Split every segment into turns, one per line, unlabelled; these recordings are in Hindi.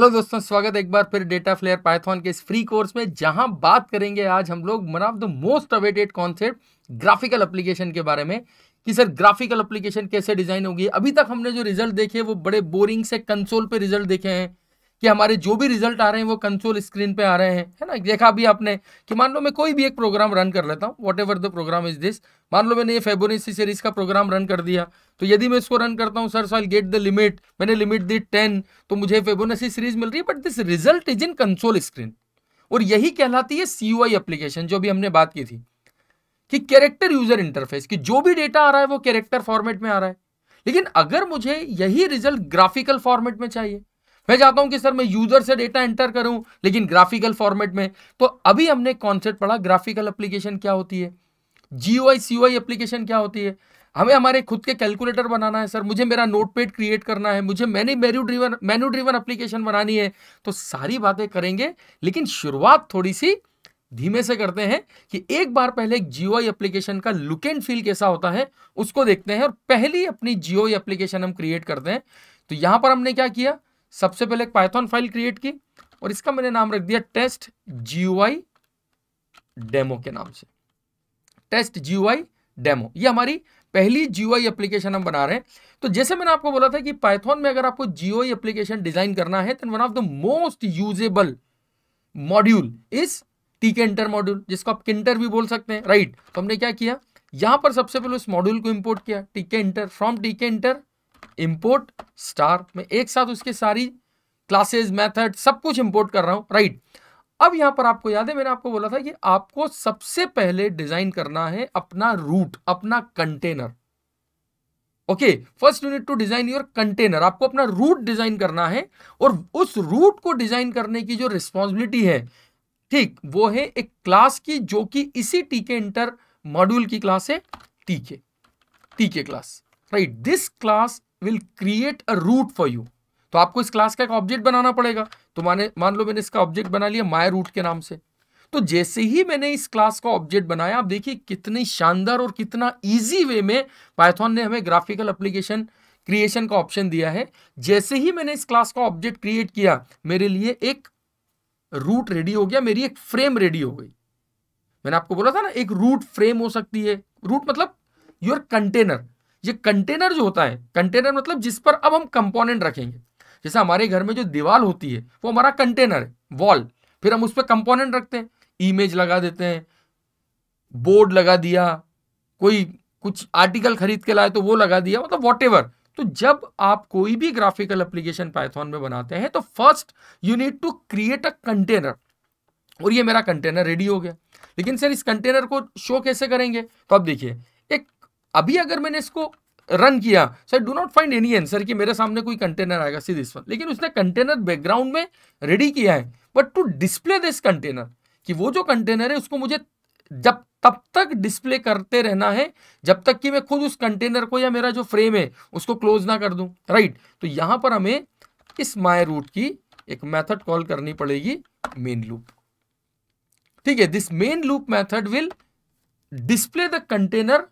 हेलो दोस्तों स्वागत है एक बार फिर डेटा फ्लेयर पाइथन के इस फ्री कोर्स में जहां बात करेंगे आज हम लोग one of the most awaited concept graphical application के बारे में कि सर ग्राफिकल एप्लीकेशन कैसे डिजाइन होगी अभी तक हमने जो रिजल्ट देखे वो बड़े बोरिंग से कंसोल पे रिजल्ट देखे हैं कि हमारे जो भी रिजल्ट आ रहे हैं वो कंसोल स्क्रीन पे आ रहे हैं है ना देखा भी आपने कि मान लो मैं कोई भी एक प्रोग्राम रन कर लेता हूँ whatever the program is this मान लो मैंने ये फेबोनेसी सीरीज का प्रोग्राम रन कर दिया तो यदि मैं इसको रन करता हूँ sir so get the limit मैंने लिमिट दी टेन तो मुझे फेबोनेसी सीरीज मिल रही है but this result is in console screen और यही कहलाती है सी एप्लीकेशन जो भी हमने बात की थी कि कैरेक्टर यूजर इंटरफेस कि जो भी डेटा आ रहा है वो कैरेक्टर फॉर्मेट में आ रहा है लेकिन अगर मुझे यही रिजल्ट ग्राफिकल फॉर्मेट में चाहिए मैं चाहता हूं कि सर मैं यूजर से डेटा एंटर करूं लेकिन ग्राफिकल फॉर्मेट में तो अभी हमने कॉन्सेप्ट पढ़ा ग्राफिकल एप्लीकेशन क्या होती है जी ओ आई एप्लीकेशन क्या होती है हमें हमारे खुद के कैलकुलेटर बनाना है सर मुझे मेरा नोटपैड क्रिएट करना है मुझे मैंने menu driven menu driven application बनानी है तो सारी बातें करेंगे लेकिन शुरुआत थोड़ी सी धीमे से करते हैं कि एक बार पहले एक एप्लीकेशन का लुक एंड फील कैसा होता है उसको देखते हैं और पहली अपनी जीओ एप्लीकेशन हम क्रिएट करते हैं तो यहां पर हमने क्या किया सबसे पहले एक पाइथन फाइल क्रिएट की और इसका मैंने नाम रख दिया टेस्ट जीयूआई डेमो के नाम से टेस्ट जीयूआई डेमो ये हमारी पहली जीओआई एप्लीकेशन हम बना रहे हैं तो जैसे मैंने आपको बोला था कि पाइथन में अगर आपको जीओआई एप्लीकेशन डिजाइन करना है one of the most usable module is Tkinter module जिसको आप किंटर भी बोल सकते हैं राइट तो हमने क्या किया यहां पर सबसे पहले उस मॉड्यूल को इंपोर्ट किया Tkinter from Tkinter import star में एक साथ उसके सारी क्लासेज मेथड सब कुछ इंपोर्ट कर रहा हूं राइट अब यहां पर आपको याद है मैंने आपको बोला था कि आपको सबसे पहले डिजाइन करना है अपना रूट अपना container okay first you need to design your container आपको अपना रूट डिजाइन करना है और उस रूट को डिजाइन करने की जो रिस्पॉन्सिबिलिटी है ठीक वो है एक क्लास की जो कि इसी टीके इंटर मॉड्यूल की क्लास है Tk Tk class right this class will create a root for you तो आपको इस क्लास का एक ऑब्जेक्ट बनाना पड़ेगा तो माने मान लो मैंने इसका ऑब्जेक्ट बना लिया माय रूट के नाम से तो जैसे ही मैंने इस क्लास का ऑब्जेक्ट बनाया आप देखिए कितनी शानदार और कितना इजी वे में पाइथॉन ने हमें ग्राफिकल एप्लीकेशन क्रिएशन का ऑप्शन दिया है जैसे ही मैंने इस क्लास का ऑब्जेक्ट क्रिएट किया मेरे लिए एक रूट रेडी हो गया मेरी एक फ्रेम रेडी हो गई मैंने आपको बोला था ना एक रूट फ्रेम हो सकती है रूट मतलब योर कंटेनर ये कंटेनर जो होता है कंटेनर मतलब जिस पर अब हम कंपोनेंट रखेंगे जैसे हमारे घर में जो दीवार होती है वो हमारा कंटेनर है वॉल फिर हम उस पर कंपोनेंट रखते हैं इमेज लगा देते हैं बोर्ड लगा दिया कोई कुछ आर्टिकल खरीद के लाए तो वो लगा दिया मतलब वॉट तो जब आप कोई भी ग्राफिकल एप्लीकेशन पाइथन में बनाते हैं तो first you need to create a container और ये मेरा कंटेनर रेडी हो गया लेकिन सर इस कंटेनर को शो कैसे करेंगे तो आप देखिए अभी अगर मैंने इसको रन किया sir do not find any answer कि मेरे सामने कोई कंटेनर आएगा सी दिस वन लेकिन उसने कंटेनर बैकग्राउंड में रेडी किया है but to display this container कि वो जो कंटेनर है उसको मुझे जब तब तक डिस्प्ले करते रहना है जब तक कि मैं खुद उस कंटेनर को या मेरा जो फ्रेम है उसको क्लोज ना कर दूं राइट तो यहां पर हमें इस माय रूट की एक मेथड कॉल करनी पड़ेगी मेन लूप ठीक है this main loop method will display the container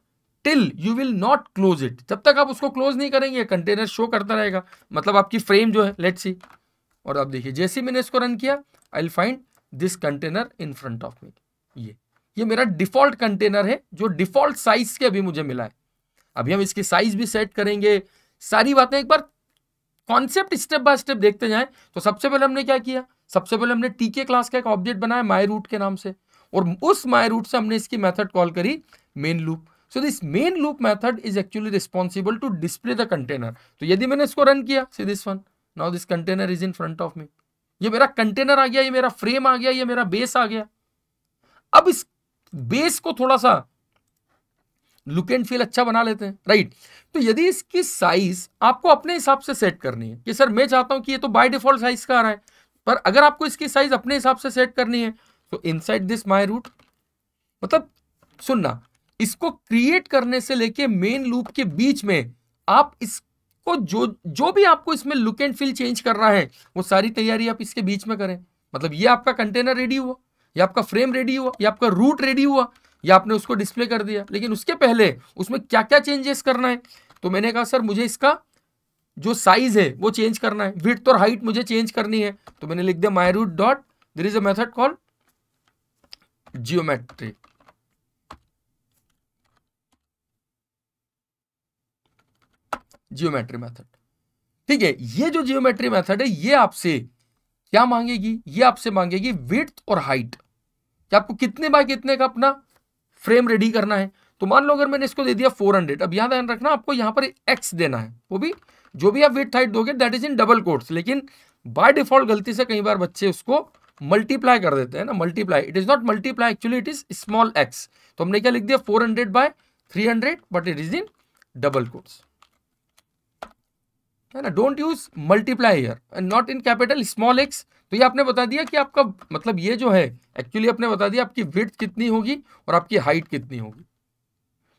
till you will not close it जब तक आप उसको क्लोज नहीं करेंगे कंटेनर शो करता रहेगा मतलब आपकी फ्रेम जो है लेट सी और आप देखिए जैसे मैंने इसको रन किया I will find this container in front of me ये ये मेरा डिफॉल्ट कंटेनर है जो डिफॉल्ट साइज के अभी मुझे मिला है अभी हम इसकी साइज भी सेट करेंगे सारी बातें एक बार कॉन्सेप्ट स्टेप बाय स्टेप देखते जाएं तो सबसे पहले हमने क्या किया सबसे पहले हमने टीके क्लास का एक ऑब्जेक्ट बनाया माय रूट के नाम से और उस माय रूट से हमने इसकी मेथड कॉल करी main loop so this main loop method is actually responsible to display the container तो यदि मैंने इसको रन किया see this one now this container is in front of me ये मेरा कंटेनर आ गया ये मेरा फ्रेम आ गया ये मेरा बेस आ गया अब इस बेस को थोड़ा सा लुक एंड फील अच्छा बना लेते हैं राइट तो यदि इसकी साइज आपको अपने हिसाब से सेट करनी है कि सर मैं चाहता हूं कि ये तो बाय डिफॉल्ट साइज का आ रहा है पर अगर आपको इसकी साइज अपने हिसाब से सेट करनी है तो इनसाइड दिस माय रूट मतलब सुनना इसको क्रिएट करने से लेके मेन लूप के बीच में आप इसको जो जो भी आपको इसमें लुक एंड फील चेंज करना है वो सारी तैयारी आप इसके बीच में करें मतलब ये आपका कंटेनर रेडी हुआ या आपका फ्रेम रेडी हुआ या आपका रूट रेडी हुआ या आपने उसको डिस्प्ले कर दिया लेकिन उसके पहले उसमें क्या क्या चेंजेस करना है तो मैंने कहा सर मुझे इसका जो साइज है वो चेंज करना है विथ और हाइट मुझे चेंज करनी है तो मैंने लिख दिया my root dot there is a method call geometry geometry method ठीक है ये जो जियोमेट्री मेथड है ये आपसे क्या मांगेगी ये आपसे मांगेगी विथ और हाइट कि आपको कितने बाय कितने का अपना फ्रेम रेडी करना है तो मान लो अगर मैंने इसको दे दिया 400 अब यहां ध्यान रखना आपको यहां पर एक्स देना है वो भी जो भी आप विथ हाइट दोगे that is in double quotes लेकिन बाय डिफॉल्ट गलती से कई बार बच्चे उसको मल्टीप्लाई कर देते हैं ना multiply it is not multiply actually it is small X तो हमने क्या लिख दिया four hundred by three hundred but it is in double quotes है ना don't use multiply here and not in capital small X तो ये आपने बता दिया कि आपका मतलब ये जो है एक्चुअली आपने बता दिया आपकी विथ कितनी होगी और आपकी हाइट कितनी होगी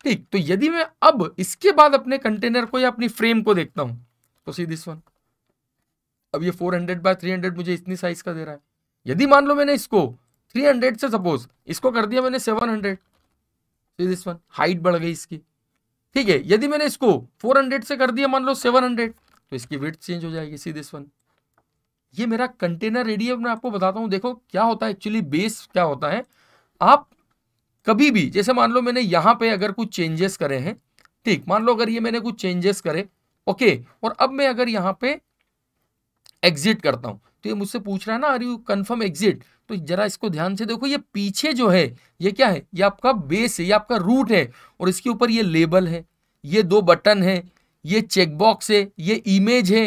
ठीक तो यदि मैं अब इसके बाद अपने कंटेनर को या अपनी फ्रेम को देखता हूं तो सी दिस वन अब ये 400 हंड्रेड बाय थ्री मुझे इतनी साइज का दे रहा है यदि मान लो मैंने इसको 300 से सपोज इसको कर दिया मैंने 700 hundred see this one height बढ़ गई इसकी ठीक है यदि मैंने इसको 400 से कर दिया मान लो 700 तो इसकी विथ चेंज हो जाएगी सी दिस वन ये मेरा कंटेनर रेडी है मैं आपको बताता हूँ देखो क्या होता है एक्चुअली बेस क्या होता है आप कभी भी जैसे मान लो मैंने यहाँ पे अगर कुछ चेंजेस करे हैं ठीक मान लो अगर ये मैंने कुछ चेंजेस करे ओके और अब मैं अगर यहाँ पे एग्जिट करता हूँ तो ये मुझसे पूछ रहा है ना आर यू कन्फर्म एग्जिट तो जरा इसको ध्यान से देखो ये पीछे जो है ये क्या है ये आपका बेस है ये आपका रूट है और इसके ऊपर ये लेबल है ये दो बटन है ये चेकबॉक्स है ये इमेज है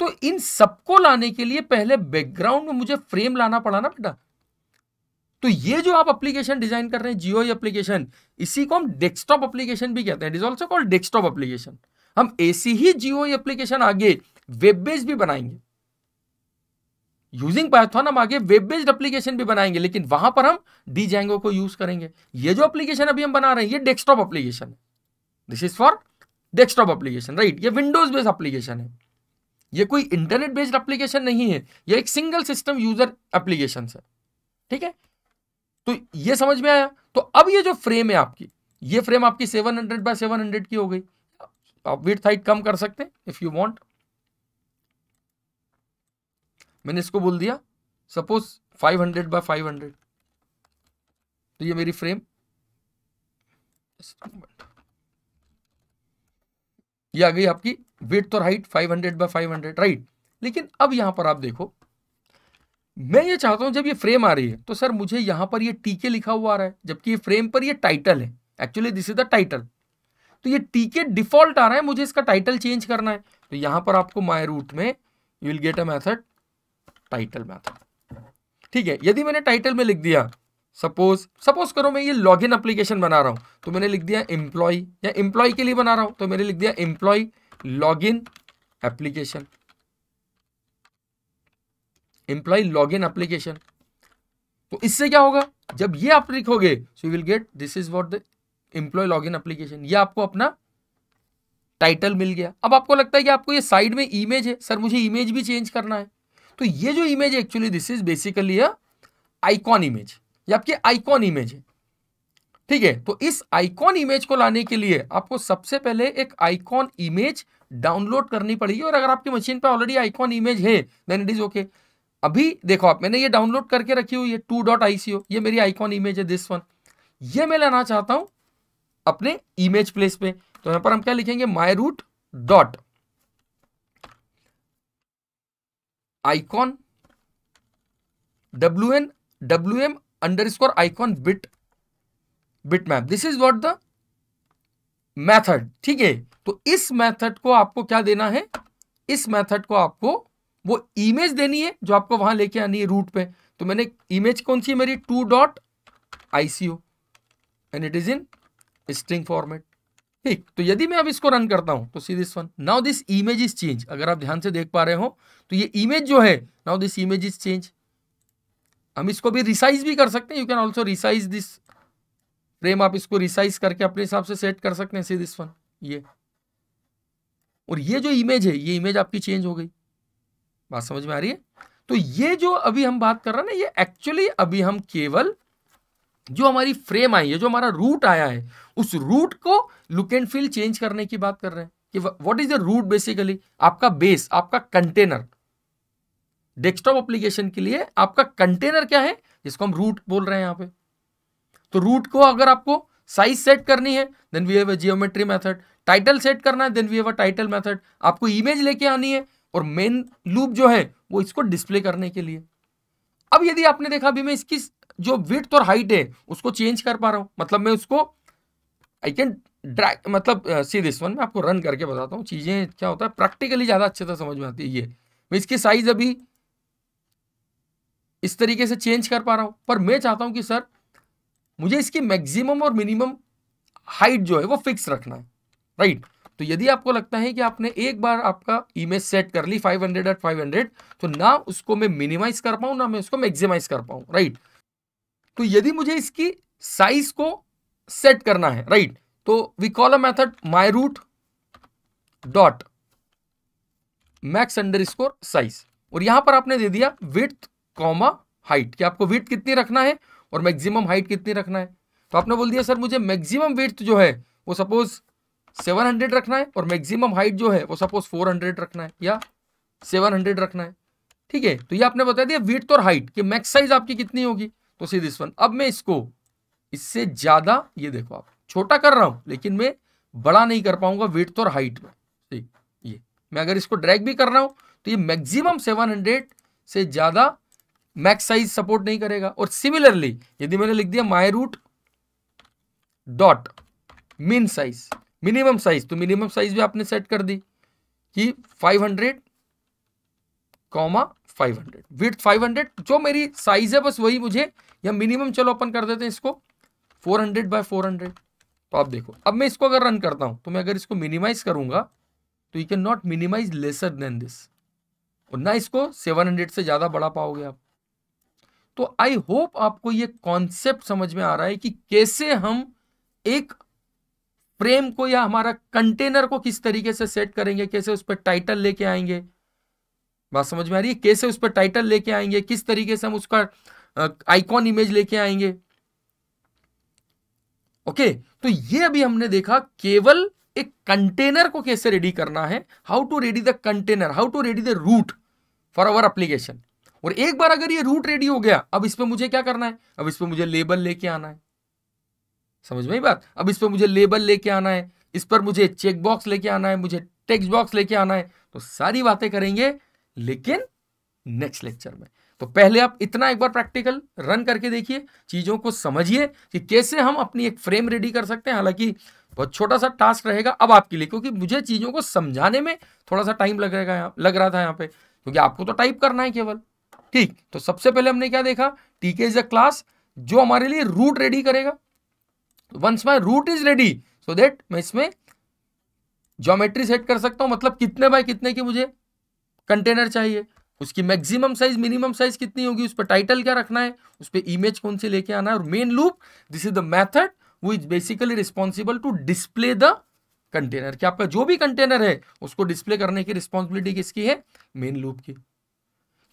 तो इन सबको लाने के लिए पहले बैकग्राउंड में मुझे फ्रेम लाना पड़ा ना बेटा तो ये जो आप एप्लीकेशन डिजाइन कर रहे हैं जियो एप्लीकेशन इसी को हम डेस्कटॉप एप्लीकेशन भी कहते हैं it is also called desktop application हम ऐसी ही जियो एप्लीकेशन आगे वेब बेस्ड भी बनाएंगे यूजिंग पाइथन हम आगे वेब बेस्ड एप्लीकेशन भी बनाएंगे लेकिन वहां पर हम डी जैंगो को यूज करेंगे ये जो एप्लीकेशन अभी हम बना रहे हैं ये डेस्कटॉप एप्लीकेशन है this is for desktop application right ये विंडोज बेस्ड एप्लीकेशन है ये कोई इंटरनेट बेस्ड एप्लीकेशन नहीं है ये एक सिंगल सिस्टम यूजर एप्लीकेशन है ठीक है तो ये समझ में आया तो अब ये जो फ्रेम है आपकी ये फ्रेम आपकी 700 हंड्रेड बाय सेवन की हो गई आप विथ हाइट कम कर सकते हैं इफ यू वांट मैंने इसको बोल दिया सपोज 500 हंड्रेड बाय फाइव तो ये मेरी फ्रेम ये आ गई आपकी वेट और height 500 hundred by five right लेकिन अब यहां पर आप देखो मैं ये चाहता हूं जब ये फ्रेम आ रही है तो सर मुझे यहां पर ये टीके लिखा हुआ आ रहा है जबकि ये फ्रेम पर ये टाइटल है actually this is the title तो ये टीके डिफॉल्ट आ रहा है मुझे इसका टाइटल चेंज करना है तो यहां पर आपको माय रूट में you will get a method title method ठीक है यदि मैंने टाइटल में लिख दिया सपोज सपोज करो मैं ये लॉग इन अप्लीकेशन बना रहा हूँ तो मैंने लिख दिया एम्प्लॉय या एम्प्लॉय के लिए बना रहा हूँ तो मैंने लिख दिया employee log in application employee log in application तो इससे क्या होगा जब ये आप लिखोगे so you will get this is what the employee log in application ये आपको अपना टाइटल मिल गया अब आपको लगता है कि आपको ये साइड में इमेज है सर मुझे इमेज भी चेंज करना है तो ये जो इमेज है actually this is basically a icon image जबकि आपकी आइकॉन इमेज है ठीक है तो इस आइकॉन इमेज को लाने के लिए आपको सबसे पहले एक आइकॉन इमेज डाउनलोड करनी पड़ेगी और अगर आपकी मशीन पर ऑलरेडी आइकॉन इमेज है देन इट इज ओके अभी देखो आप मैंने ये डाउनलोड करके रखी हुई है टू डॉट आईसीओ ये मेरी आइकॉन इमेज है दिस वन ये मैं लाना चाहता हूं अपने इमेज प्लेस पे तो यहां पर हम क्या लिखेंगे my root dot icon W N W M underscore icon bit bitmap this is what the method ठीक है तो इस method को आपको क्या देना है इस method को आपको वो इमेज देनी है जो आपको वहां लेके आनी है रूट पे तो मैंने इमेज कौन सी है मेरी two dot ICO and it is in string format ठीक तो यदि मैं अब इसको रन करता हूं तो see this one now this image is change अगर आप ध्यान से देख पा रहे हो तो ये इमेज जो है now this image is change हम इसको भी रिसाइज भी कर सकते हैं you can also resize this frame आप इसको रिसाइज करके अपने हिसाब से सेट कर सकते हैं सी दिस वन ये और ये जो इमेज है ये इमेज आपकी चेंज हो गई बात समझ में आ रही है तो ये जो अभी हम बात कर रहे हैं ना ये एक्चुअली अभी हम केवल जो हमारी फ्रेम आई है जो हमारा रूट आया है उस रूट को लुक एंड फील चेंज करने की बात कर रहे हैं कि what is the root basically आपका बेस आपका कंटेनर डेस्कटॉप एप्लीकेशन के लिए आपका कंटेनर क्या है जिसको हम रूट बोल रहे हैं यहाँ पे तो रूट को अगर आपको साइज सेट करनी है then we have a geometry method title set करना है then we have a title method आपको इमेज लेके आनी है और मेन लूप जो है वो इसको डिस्प्ले करने के लिए अब यदि आपने देखा अभी मैं इसकी जो विथ और हाइट है उसको चेंज कर पा रहा हूँ मतलब मैं उसको आई कैन ड्रैग मतलब सी दिस वन मैं आपको रन करके बताता हूँ चीज़ें क्या होता है प्रैक्टिकली ज़्यादा अच्छे से समझ में आती है ये मैं इसकी साइज़ अभी इस तरीके से चेंज कर पा रहा हूं पर मैं चाहता हूं कि सर मुझे इसकी मैक्सिमम और मिनिमम हाइट जो है वो फिक्स रखना है राइट तो यदि आपको लगता है कि आपने एक बार आपका इमेज सेट कर ली 500 हंड्रेड एट फाइव तो ना उसको मैं मिनिमाइज कर पाऊं ना मैं उसको मैक्सिमाइज कर पाऊं राइट तो यदि मुझे इसकी साइज को सेट करना है राइट तो we call a method my root dot max under size और यहां पर आपने दे दिया विथ कॉमा हाइट कि आपको वेट कितनी रखना है और मैक्सिमम हाइट कितनी रखना है तो आपने बोल दिया सर मुझे मैक्सिमम वेट जो है वो सपोज 700 रखना है और मैक्सिमम हाइट जो है वो सपोज 400 रखना है या 700 रखना है ठीक है तो ये आपने बता दिया वेट और हाइट कि मैक्स साइज आपकी कितनी होगी तो सी दिस वन अब मैं इसको इससे ज़्यादा ये देखो आप छोटा कर रहा हूं लेकिन मैं बड़ा नहीं कर पाऊंगा वेट और हाइट में ठीक ये मैं अगर इसको ड्रैग भी कर रहा हूं तो ये मैक्सिमम 700 से ज़्यादा मैक्स साइज सपोर्ट नहीं करेगा और सिमिलरली यदि मैंने लिख दिया my root dot min size minimum size तो मिनिमम साइज भी आपने सेट कर दी कि 500 कॉमा फाइव विथ 500 जो मेरी साइज है बस वही मुझे या मिनिमम चलो अपन कर देते हैं इसको 400 हंड्रेड बाय फोर तो आप देखो अब मैं इसको अगर रन करता हूं तो मैं अगर इसको मिनिमाइज करूंगा तो you can not minimize lesser than this और ना इसको 700 से ज़्यादा बढ़ा पाओगे आप तो आई होप आपको ये कॉन्सेप्ट समझ में आ रहा है कि कैसे हम एक फ्रेम को या हमारा कंटेनर को किस तरीके से सेट करेंगे कैसे उस पर टाइटल लेके आएंगे बात समझ में आ रही है कैसे उस पर टाइटल लेके आएंगे किस तरीके से हम उसका आइकॉन इमेज लेके आएंगे ओके तो ये अभी हमने देखा केवल एक कंटेनर को कैसे रेडी करना है how to ready the container how to ready the root for our application और एक बार अगर ये रूट रेडी हो गया अब इस पर मुझे क्या करना है अब इस पर मुझे लेबल लेके आना है समझ में ही बात अब इस पर मुझे लेबल लेके आना है इस पर मुझे चेक बॉक्स लेके आना है मुझे टेक्स्ट बॉक्स लेके आना है तो सारी बातें करेंगे लेकिन नेक्स्ट लेक्चर में तो पहले आप इतना एक बार प्रैक्टिकल रन करके देखिए चीज़ों को समझिए कि कैसे हम अपनी एक फ्रेम रेडी कर सकते हैं हालांकि बहुत छोटा सा टास्क रहेगा अब आपके लिए क्योंकि मुझे चीज़ों को समझाने में थोड़ा सा टाइम लगेगा लग रहा था यहाँ पे क्योंकि आपको तो टाइप करना है केवल ठीक तो सबसे पहले हमने क्या देखा टीके इज अ क्लास जो हमारे लिए रूट रेडी करेगा once my root is ready so that मैं इसमें ज्योमेट्री सेट कर सकता हूं मतलब कितने बाय कितने की मुझे कंटेनर चाहिए उसकी मैक्सिमम साइज मिनिमम साइज कितनी होगी उस पर टाइटल क्या रखना है उस पर इमेज कौन सी लेके आना है और main loop this is the method वो is basically responsible to display the container कि आपका जो भी कंटेनर है उसको डिस्प्ले करने की रिस्पॉन्सिबिलिटी किसकी है मेन लूप की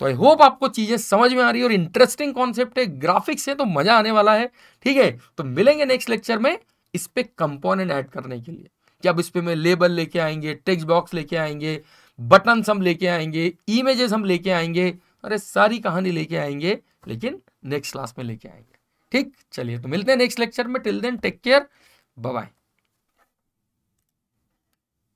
तो आई होप आपको चीज़ें समझ में आ रही है और इंटरेस्टिंग कॉन्सेप्ट है ग्राफिक्स है तो मज़ा आने वाला है ठीक है तो मिलेंगे नेक्स्ट लेक्चर में इस पर कंपोनेंट ऐड करने के लिए कि अब इस पर मैं लेबल लेके आएंगे टेक्स्ट बॉक्स लेके आएंगे बटन हम लेके आएंगे इमेजेस हम लेके आएंगे अरे सारी कहानी लेके आएंगे लेकिन नेक्स्ट क्लास में लेके आएंगे ठीक चलिए तो मिलते हैं नेक्स्ट लेक्चर में till then take care bye